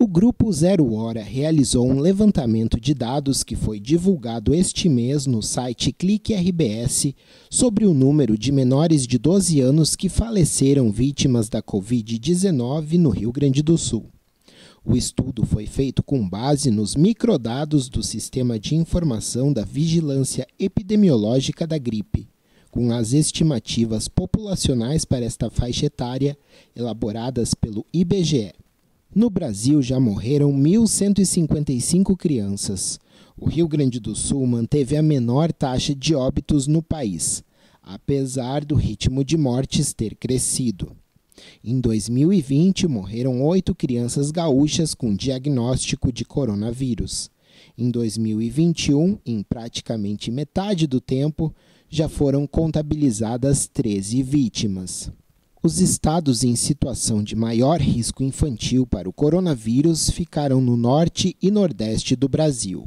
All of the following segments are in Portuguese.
O grupo Zero Hora realizou um levantamento de dados que foi divulgado este mês no site Clique RBS sobre o número de menores de 12 anos que faleceram vítimas da Covid-19 no Rio Grande do Sul. O estudo foi feito com base nos microdados do Sistema de Informação da Vigilância Epidemiológica da Gripe com as estimativas populacionais para esta faixa etária elaboradas pelo IBGE. No Brasil já morreram 1.155 crianças. O Rio Grande do Sul manteve a menor taxa de óbitos no país, apesar do ritmo de mortes ter crescido. Em 2020, morreram oito crianças gaúchas com diagnóstico de coronavírus. Em 2021, em praticamente metade do tempo, já foram contabilizadas 13 vítimas. Os estados em situação de maior risco infantil para o coronavírus ficaram no norte e nordeste do Brasil.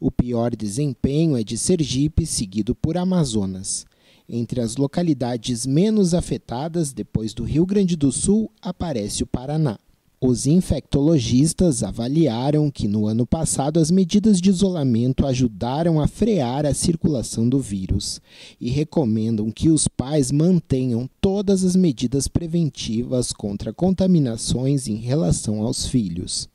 O pior desempenho é de Sergipe, seguido por Amazonas. Entre as localidades menos afetadas, depois do Rio Grande do Sul, aparece o Paraná. Os infectologistas avaliaram que no ano passado as medidas de isolamento ajudaram a frear a circulação do vírus e recomendam que os pais mantenham todas as medidas preventivas contra contaminações em relação aos filhos.